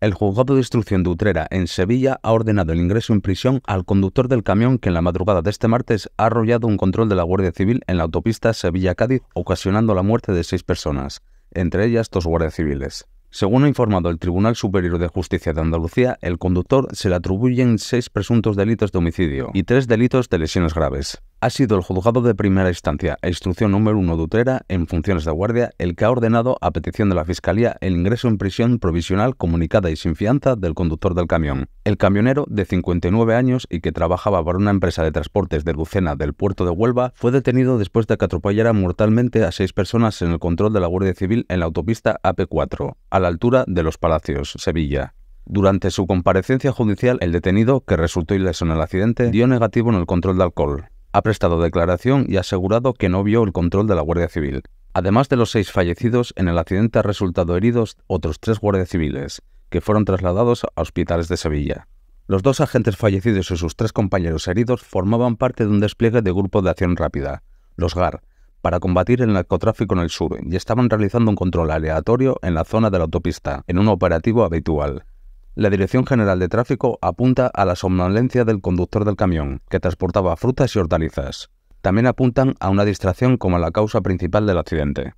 El juzgado de instrucción de Utrera, en Sevilla, ha ordenado el ingreso en prisión al conductor del camión que en la madrugada de este martes ha arrollado un control de la Guardia Civil en la autopista Sevilla-Cádiz, ocasionando la muerte de seis personas, entre ellas dos guardias civiles. Según ha informado el Tribunal Superior de Justicia de Andalucía, el conductor se le atribuyen seis presuntos delitos de homicidio y tres delitos de lesiones graves ha sido el juzgado de primera instancia e instrucción número 1 de en funciones de guardia el que ha ordenado a petición de la Fiscalía el ingreso en prisión provisional comunicada y sin fianza del conductor del camión. El camionero, de 59 años y que trabajaba para una empresa de transportes de Lucena del puerto de Huelva, fue detenido después de que atropellara mortalmente a seis personas en el control de la Guardia Civil en la autopista AP4, a la altura de Los Palacios, Sevilla. Durante su comparecencia judicial, el detenido, que resultó ileso en el accidente, dio negativo en el control de alcohol ha prestado declaración y ha asegurado que no vio el control de la Guardia Civil. Además de los seis fallecidos, en el accidente han resultado heridos otros tres guardias civiles, que fueron trasladados a hospitales de Sevilla. Los dos agentes fallecidos y sus tres compañeros heridos formaban parte de un despliegue de Grupo de Acción Rápida, los GAR, para combatir el narcotráfico en el sur y estaban realizando un control aleatorio en la zona de la autopista, en un operativo habitual. La Dirección General de Tráfico apunta a la somnolencia del conductor del camión, que transportaba frutas y hortalizas. También apuntan a una distracción como la causa principal del accidente.